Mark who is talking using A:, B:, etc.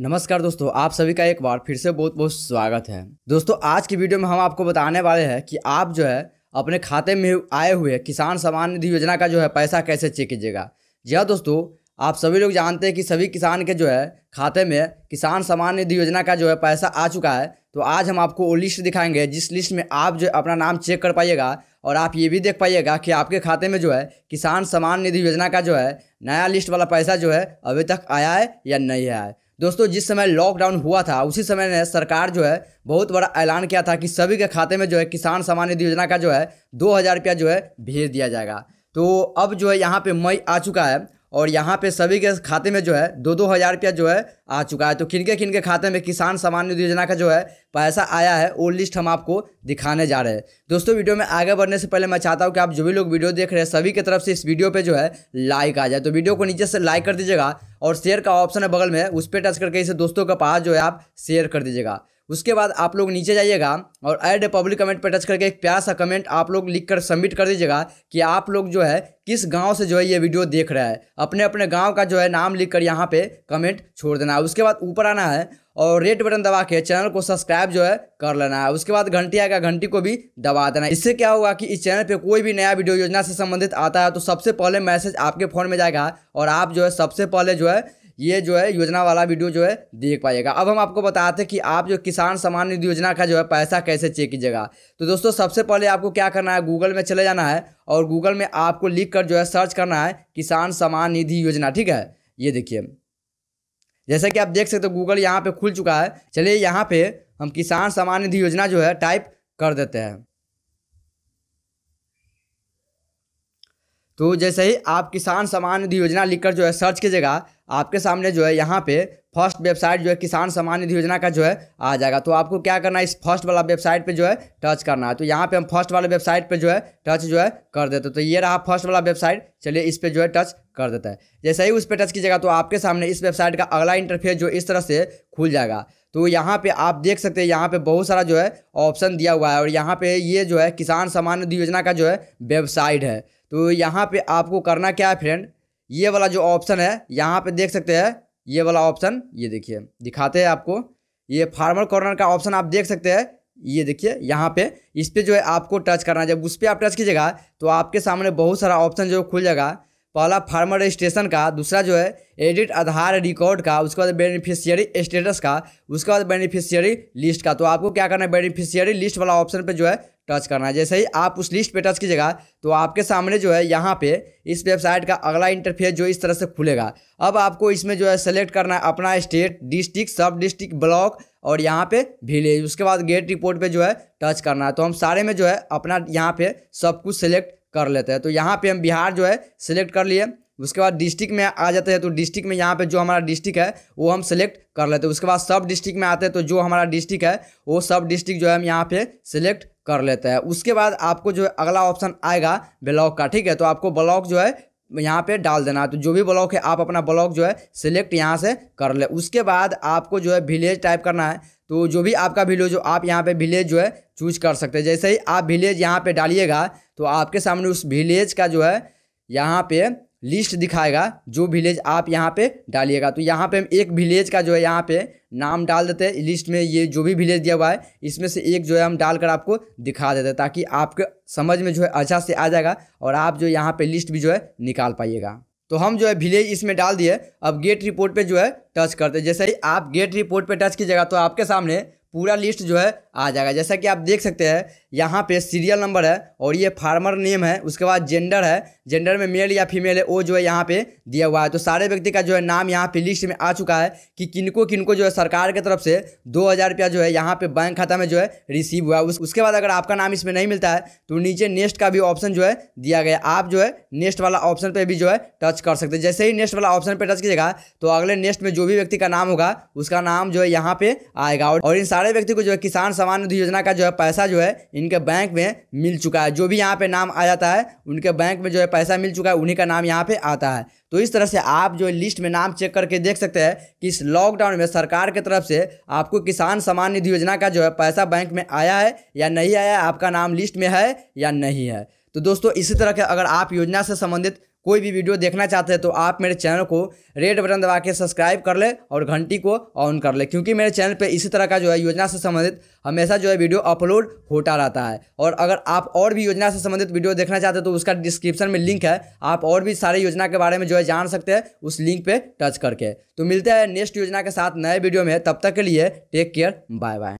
A: नमस्कार दोस्तों आप सभी का एक बार फिर से बहुत बहुत स्वागत है दोस्तों आज की वीडियो में हम आपको बताने वाले हैं कि आप जो है अपने खाते में आए हुए किसान सम्मान निधि योजना का जो है पैसा कैसे चेक कीजिएगा जी हाँ दोस्तों आप सभी लोग जानते हैं कि सभी किसान के जो है खाते में किसान सम्मान निधि योजना का जो है पैसा आ चुका है तो आज हम आपको वो लिस्ट दिखाएंगे जिस लिस्ट में आप जो अपना नाम चेक कर पाइएगा और आप ये भी देख पाइएगा कि आपके खाते में जो है किसान सम्मान निधि योजना का जो है नया लिस्ट वाला पैसा जो है अभी तक आया है या नहीं आया है दोस्तों जिस समय लॉकडाउन हुआ था उसी समय ने सरकार जो है बहुत बड़ा ऐलान किया था कि सभी के खाते में जो है किसान सम्मान निधि योजना का जो है दो हज़ार रुपया जो है भेज दिया जाएगा तो अब जो है यहाँ पे मई आ चुका है और यहाँ पे सभी के खाते में जो है दो दो हज़ार रुपया जो है आ चुका है तो किनके किनके खाते में किसान सामान्य निधि योजना का जो है पैसा आया है वो लिस्ट हम आपको दिखाने जा रहे हैं दोस्तों वीडियो में आगे बढ़ने से पहले मैं चाहता हूँ कि आप जो भी लोग वीडियो देख रहे हैं सभी की तरफ से इस वीडियो पर जो है लाइक आ जाए तो वीडियो को नीचे से लाइक कर दीजिएगा और शेयर का ऑप्शन है बगल में उस पर टच करके इसे दोस्तों का पास जो है आप शेयर कर दीजिएगा उसके बाद आप लोग नीचे जाइएगा और ऐड पब्लिक कमेंट पर टच करके एक प्यार सा कमेंट आप लोग लिख कर सबमिट कर दीजिएगा कि आप लोग जो है किस गांव से जो है ये वीडियो देख रहा है अपने अपने गांव का जो है नाम लिख कर यहाँ पे कमेंट छोड़ देना है उसके बाद ऊपर आना है और रेड बटन दबा के चैनल को सब्सक्राइब जो है कर लेना है उसके बाद घंटी आएगा घंटी को भी दबा देना है इससे क्या होगा कि इस चैनल पे कोई भी नया वीडियो योजना से संबंधित आता है तो सबसे पहले मैसेज आपके फ़ोन में जाएगा और आप जो है सबसे पहले जो है ये जो है योजना वाला वीडियो जो है देख पाएगा अब हम आपको बताते हैं कि आप जो किसान सम्मान निधि योजना का जो है पैसा कैसे चेक कीजिएगा तो दोस्तों सबसे पहले आपको क्या करना है गूगल में चले जाना है और गूगल में आपको लिख कर जो है सर्च करना है किसान सम्मान निधि योजना ठीक है ये देखिए जैसा कि आप देख सकते हो गूगल यहाँ पर खुल चुका है चलिए यहाँ पर हम किसान सम्मान निधि योजना जो है टाइप कर देते हैं तो जैसे ही आप किसान सम्मान निधि योजना लिखकर जो है सर्च कीजिएगा आपके सामने जो है यहाँ पे फर्स्ट वेबसाइट जो है किसान सम्मान निधि योजना का जो है आ जाएगा तो आपको क्या करना है इस फर्स्ट वाला वेबसाइट पे जो है टच करना है तो यहाँ पे हम फर्स्ट वाले वेबसाइट पे जो है टच जो है कर देते तो ये रहा फर्स्ट वाला वेबसाइट चलिए इस पर जो है टच कर देता है जैसे ही उस पर टच कीजिएगा तो आपके सामने इस वेबसाइट का अगला इंटरफेस जो इस तरह से खुल जाएगा तो यहाँ पे आप देख सकते हैं यहाँ पे बहुत सारा जो है ऑप्शन दिया हुआ है और यहाँ पे ये जो है किसान सम्मान निधि योजना का जो है वेबसाइट है तो यहाँ पे आपको करना क्या है फ्रेंड ये वाला जो ऑप्शन है यहाँ पे देख सकते हैं ये वाला ऑप्शन ये देखिए दिखाते हैं आपको ये फार्मर कॉर्नर का ऑप्शन आप देख सकते हैं ये देखिए यहाँ पे इस पर जो है आपको टच करना है जब उस पर आप टच कीजिएगा तो आपके सामने बहुत सारा ऑप्शन जो खुल जाएगा पहला फार्मर रजिस्ट्रेशन का दूसरा जो है एडिट आधार रिकॉर्ड का उसके बाद बेनिफिशियरी स्टेटस का उसके बाद बेनिफिशियरी लिस्ट का तो आपको क्या करना है बेनिफिशियरी लिस्ट वाला ऑप्शन पे जो है टच करना है जैसे ही आप उस लिस्ट पे टच कीजिएगा तो आपके सामने जो है यहाँ पे इस वेबसाइट का अगला इंटरफेस जो इस तरह से खुलेगा अब आपको इसमें जो है सेलेक्ट करना है अपना स्टेट डिस्ट्रिक्ट सब डिस्ट्रिक्ट ब्लॉक और यहाँ पे विलेज उसके बाद गेट रिपोर्ट पे जो है टच करना है तो हम सारे में जो है अपना यहाँ पे सब कुछ सेलेक्ट कर लेते हैं तो यहाँ पे हम बिहार जो है सिलेक्ट कर लिए उसके बाद डिस्ट्रिक्ट में आ जाते हैं तो डिस्ट्रिक्ट में यहाँ पे जो हमारा डिस्ट्रिक्ट है वो हम सिलेक्ट कर लेते हैं उसके बाद सब डिस्ट्रिक्ट में आते हैं तो जो हमारा डिस्ट्रिक्ट है वो सब डिस्ट्रिक्ट जो है हम यहाँ पे सिलेक्ट कर लेते हैं उसके बाद आपको जो है अगला ऑप्शन आएगा ब्लॉक का ठीक है तो आपको ब्लॉक जो है यहाँ पे डाल देना तो जो भी ब्लॉक है आप अपना ब्लॉक जो है सिलेक्ट यहाँ से कर ले उसके बाद आपको जो है विलेज टाइप करना है तो जो भी आपका विलेज हो आप यहाँ पे विलेज जो है चूज कर सकते हैं जैसे ही आप विलेज यहाँ पे डालिएगा तो आपके सामने उस विलेज का जो है यहाँ पे लिस्ट दिखाएगा जो विलेज आप यहाँ पे डालिएगा तो यहाँ पे हम एक विलेज का जो है यहाँ पे नाम डाल देते हैं लिस्ट में ये जो भी विलेज दिया हुआ है इसमें से एक जो है हम डालकर आपको दिखा देते हैं ताकि आपके समझ में जो है अच्छा से आ जाएगा और आप जो यहाँ पे लिस्ट भी जो है निकाल पाइएगा तो हम जो है विलेज इसमें डाल दिए अब गेट रिपोर्ट पर जो है टच करते हैं जैसे ही आप गेट रिपोर्ट पर टच कीजिएगा तो आपके सामने पूरा लिस्ट जो है आ जाएगा जैसा कि आप देख सकते हैं यहाँ पे सीरियल नंबर है और ये फार्मर नेम है उसके बाद जेंडर है जेंडर में मेल या फीमेल है वो जो है यहाँ पे दिया हुआ है तो सारे व्यक्ति का जो है नाम यहाँ पे लिस्ट में आ चुका है कि किनको किनको जो है सरकार की तरफ से दो हज़ार रुपया जो है यहाँ पे बैंक खाता में जो है रिसीव हुआ उस, उसके बाद अगर आपका नाम इसमें नहीं मिलता है तो नीचे नेक्स्ट का भी ऑप्शन जो है दिया गया आप जो है नेक्स्ट वाला ऑप्शन पर भी जो है टच कर सकते हैं जैसे ही नेक्स्ट वाला ऑप्शन पर टच कीजिएगा तो अगले नेक्स्ट में जो भी व्यक्ति का नाम होगा उसका नाम जो है यहाँ पे आएगा और इन सारे व्यक्ति को जो है किसान सम्मान निधि योजना का जो है पैसा जो है इनके बैंक में मिल चुका है जो भी यहाँ पे नाम आ जाता है उनके बैंक में जो है पैसा मिल चुका है उन्हीं का नाम यहाँ पे आता है तो इस तरह से आप जो लिस्ट में नाम चेक करके देख सकते हैं कि इस लॉकडाउन में सरकार की तरफ से आपको किसान सम्मान निधि योजना का जो है पैसा बैंक में आया है या नहीं आया आपका नाम लिस्ट में है या नहीं है तो दोस्तों इसी तरह के अगर आप योजना से संबंधित कोई भी वीडियो देखना चाहते हैं तो आप मेरे चैनल को रेड बटन दबा के सब्सक्राइब कर ले और घंटी को ऑन कर ले क्योंकि मेरे चैनल पे इसी तरह का जो है योजना से संबंधित हमेशा जो है वीडियो अपलोड होता रहता है और अगर आप और भी योजना से संबंधित वीडियो देखना चाहते हैं तो उसका डिस्क्रिप्शन में लिंक है आप और भी सारी योजना के बारे में जो है जान सकते हैं उस लिंक पर टच करके तो मिलते हैं नेक्स्ट योजना के साथ नए वीडियो में तब तक के लिए टेक केयर बाय बाय